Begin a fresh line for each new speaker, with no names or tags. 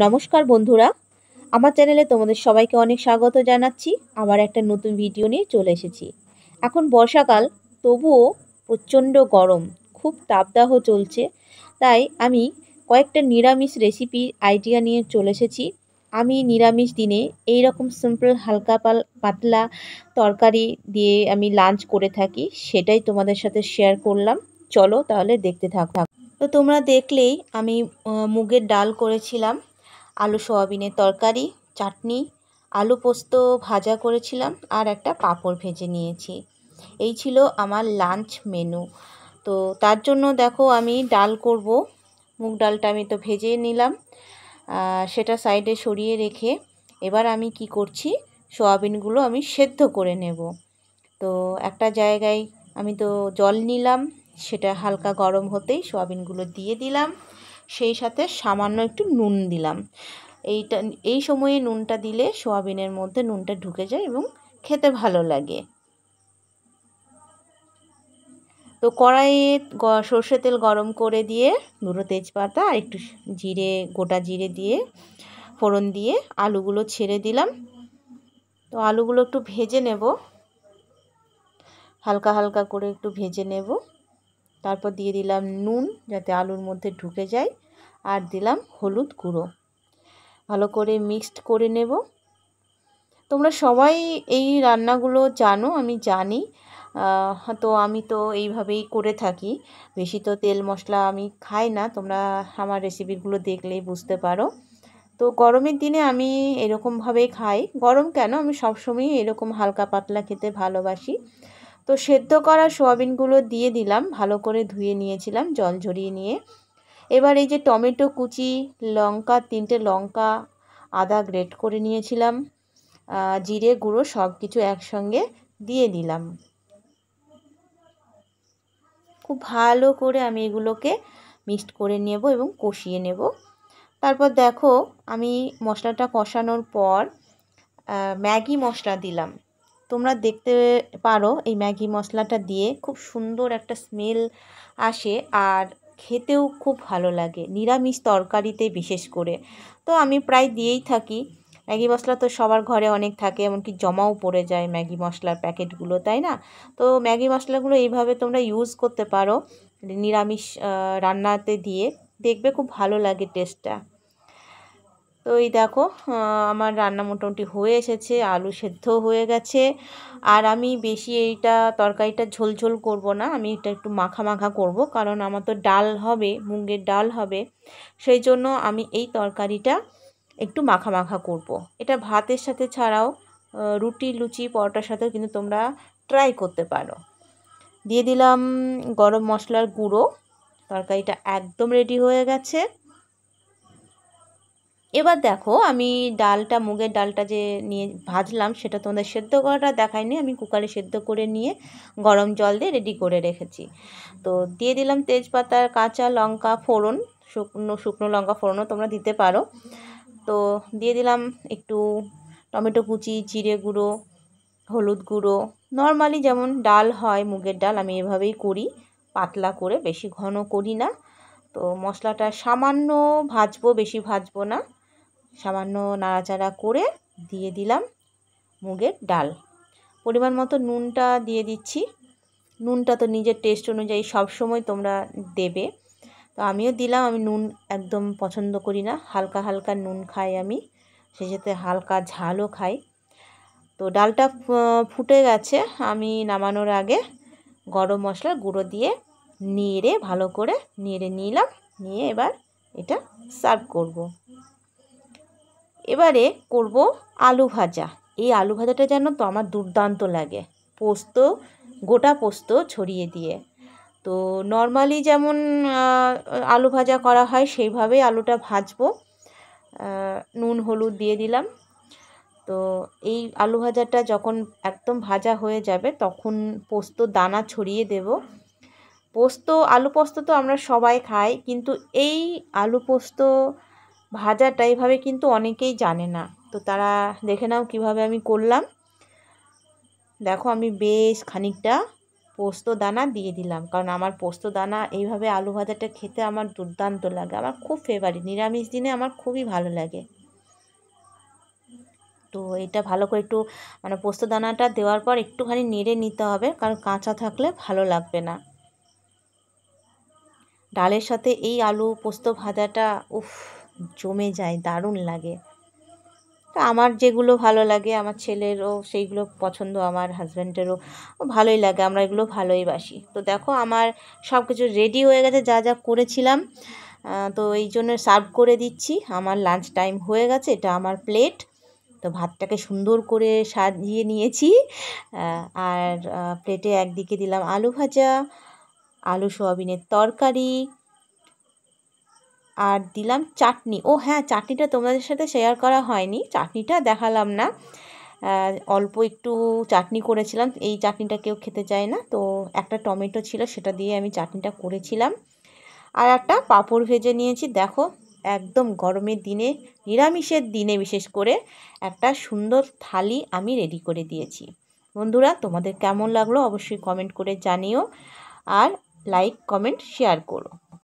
নমস্কার বন্ধুরা আমার চ্যানেলে তোমাদের সবাইকে অনেক স্বাগত জানাচ্ছি আবার একটা নতুন ভিডিও নিয়ে চলে এসেছি এখন বর্ষাকাল তবুও প্রচণ্ড গরম খুব তাপদাহ চলছে তাই আমি কয়েকটা নিরামিষ রেসিপি আইডিয়া নিয়ে চলে এসেছি আমি নিরামিষ দিনে এই রকম সিম্পল হালকা পাল পাতলা তরকারি দিয়ে আমি লাঞ্চ করে থাকি সেটাই তোমাদের সাথে শেয়ার করলাম চলো তাহলে দেখতে থাক তো তোমরা দেখলেই আমি মুগের ডাল করেছিলাম আলু সোয়াবিনের তরকারি চাটনি আলু পোস্ত ভাজা করেছিলাম আর একটা পাঁপড় ভেজে নিয়েছি এই ছিল আমার লাঞ্চ মেনু তো তার জন্য দেখো আমি ডাল করব মুগ ডালটা আমি তো ভেজে নিলাম সেটা সাইডে সরিয়ে রেখে এবার আমি কি করছি সোয়াবিনগুলো আমি সেদ্ধ করে নেব তো একটা জায়গায় আমি তো জল নিলাম সেটা হালকা গরম হতেই সোয়াবিনগুলো দিয়ে দিলাম সেই সাথে সামান্য একটু নুন দিলাম এইটা এই সময়ে নুনটা দিলে সোয়াবিনের মধ্যে নুনটা ঢুকে যায় এবং খেতে ভালো লাগে তো কড়াইয়ে সর্ষে তেল গরম করে দিয়ে দুটো তেজপাতা আর একটু জিরে গোটা জিরে দিয়ে ফোড়ন দিয়ে আলুগুলো ছেড়ে দিলাম তো আলুগুলো একটু ভেজে নেব হালকা হালকা করে একটু ভেজে নেব তারপর দিয়ে দিলাম নুন যাতে আলুর মধ্যে ঢুকে যায় আর দিলাম হলুদ গুঁড়ো ভালো করে মিক্সড করে নেব তোমরা সবাই এই রান্নাগুলো জানো আমি জানি তো আমি তো এইভাবেই করে থাকি বেশি তো তেল মশলা আমি খাই না তোমরা আমার রেসিপিগুলো দেখলেই বুঝতে পারো তো গরমের দিনে আমি এরকমভাবেই খাই গরম কেন আমি সবসময়ই এরকম হালকা পাতলা খেতে ভালোবাসি তো সেদ্ধ করা সোয়াবিনগুলো দিয়ে দিলাম ভালো করে ধুয়ে নিয়েছিলাম জল ঝরিয়ে নিয়ে এবার এই যে টমেটো কুচি লঙ্কা তিনটে লঙ্কা আদা গ্রেট করে নিয়েছিলাম জিরে গুঁড়ো সব কিছু একসঙ্গে দিয়ে দিলাম খুব ভালো করে আমি এগুলোকে মিক্সড করে নেব এবং কষিয়ে নেব তারপর দেখো আমি মশলাটা কষানোর পর ম্যাগি মশলা দিলাম তোমরা দেখতে পারো এই ম্যাগি মশলাটা দিয়ে খুব সুন্দর একটা স্মেল আসে আর খেতেও খুব ভালো লাগে নিরামিষ তরকারিতে বিশেষ করে তো আমি প্রায় দিয়েই থাকি ম্যাগি মশলা তো সবার ঘরে অনেক থাকে এমনকি জমাও পড়ে যায় ম্যাগি মশলার প্যাকেটগুলো তাই না তো ম্যাগি মশলাগুলো এইভাবে তোমরা ইউজ করতে পারো নিরামিষ রান্নাতে দিয়ে দেখবে খুব ভালো লাগে টেস্টটা তো এই দেখো আমার রান্না মোটামুটি হয়ে এসেছে আলু সেদ্ধ হয়ে গেছে আর আমি বেশি এইটা তরকারিটা ঝোলঝোল করব না আমি এটা একটু মাখা মাখা করব কারণ আমার তো ডাল হবে মুগের ডাল হবে সেই জন্য আমি এই তরকারিটা একটু মাখা মাখা করব। এটা ভাতের সাথে ছাড়াও রুটি লুচি পরোটার সাথেও কিন্তু তোমরা ট্রাই করতে পারো দিয়ে দিলাম গরম মশলার গুঁড়ো তরকারিটা একদম রেডি হয়ে গেছে এবার দেখো আমি ডালটা মুগের ডালটা যে নিয়ে ভাজলাম সেটা তোমাদের সেদ্ধ করাটা দেখায়নি আমি কুকারে সেদ্ধ করে নিয়ে গরম জল দিয়ে রেডি করে রেখেছি তো দিয়ে দিলাম তেজপাতার কাঁচা লঙ্কা ফোড়ন শুকনো শুকনো লঙ্কা ফোড়নও তোমরা দিতে পারো তো দিয়ে দিলাম একটু টমেটো কুচি জিরে গুঁড়ো হলুদ গুঁড়ো নর্মালি যেমন ডাল হয় মুগের ডাল আমি এভাবেই করি পাতলা করে বেশি ঘন করি না তো মশলাটা সামান্য ভাজবো বেশি ভাজবো না সামান্য নাড়াচাড়া করে দিয়ে দিলাম মুগের ডাল পরিমাণ মতো নুনটা দিয়ে দিচ্ছি নুনটা তো নিজের টেস্ট অনুযায়ী সব সময় তোমরা দেবে তো আমিও দিলাম আমি নুন একদম পছন্দ করি না হালকা হালকা নুন খাই আমি সেই সাথে হালকা ঝালও খাই তো ডালটা ফুটে গেছে আমি নামানোর আগে গরম মশলা গুঁড়ো দিয়ে নিয়ে ভালো করে নিয়ে নিলাম নিয়ে এবার এটা সার্ভ করব। এবারে করব আলু ভাজা এই আলু ভাজাটা যেন তো আমার দুর্দান্ত লাগে পোস্ত গোটা পোস্ত ছড়িয়ে দিয়ে তো নর্মালি যেমন আলু ভাজা করা হয় সেইভাবেই আলুটা ভাজবো নুন হলুদ দিয়ে দিলাম তো এই আলু ভাজাটা যখন একদম ভাজা হয়ে যাবে তখন পোস্ত দানা ছড়িয়ে দেব পোস্ত আলু পোস্ত তো আমরা সবাই খাই কিন্তু এই আলু পোস্ত ভাজাটা এইভাবে কিন্তু অনেকেই জানে না তো তারা দেখে নাও কিভাবে আমি করলাম দেখো আমি বেশ খানিকটা পোস্ত দানা দিয়ে দিলাম কারণ আমার পোস্ত দানা এইভাবে আলু ভাজাটা খেতে আমার দুর্দান্ত লাগে আমার খুব ফেভারিট নিরামিষ দিনে আমার খুবই ভালো লাগে তো এটা ভালো করে একটু মানে পোস্ত দানাটা দেওয়ার পর একটুখানি নেড়ে নিতে হবে কারণ কাঁচা থাকলে ভালো লাগবে না ডালের সাথে এই আলু পোস্ত ভাজাটা উফ জমে যায় দারুণ লাগে তো আমার যেগুলো ভালো লাগে আমার ছেলেরও সেইগুলো পছন্দ আমার হাজব্যান্ডেরও ভালোই লাগে আমরা এগুলো ভালোই বাসি তো দেখো আমার সব কিছু রেডি হয়ে গেছে যা যা করেছিলাম তো এই জন্য সার্ভ করে দিচ্ছি আমার লাঞ্চ টাইম হয়ে গেছে এটা আমার প্লেট তো ভাতটাকে সুন্দর করে সাজিয়ে নিয়েছি আর প্লেটে একদিকে দিলাম আলু ভাজা আলু সোয়াবিনের তরকারি আর দিলাম চাটনি ও হ্যাঁ চাটনিটা তোমাদের সাথে শেয়ার করা হয়নি চাটনিটা দেখালাম না অল্প একটু চাটনি করেছিলাম এই চাটনিটা কেউ খেতে চায় না তো একটা টমেটো ছিল সেটা দিয়ে আমি চাটনিটা করেছিলাম আর একটা পাঁপড় ভেজে নিয়েছি দেখো একদম গরমের দিনে নিরামিষের দিনে বিশেষ করে একটা সুন্দর থালি আমি রেডি করে দিয়েছি বন্ধুরা তোমাদের কেমন লাগলো অবশ্যই কমেন্ট করে জানিও আর লাইক কমেন্ট শেয়ার করো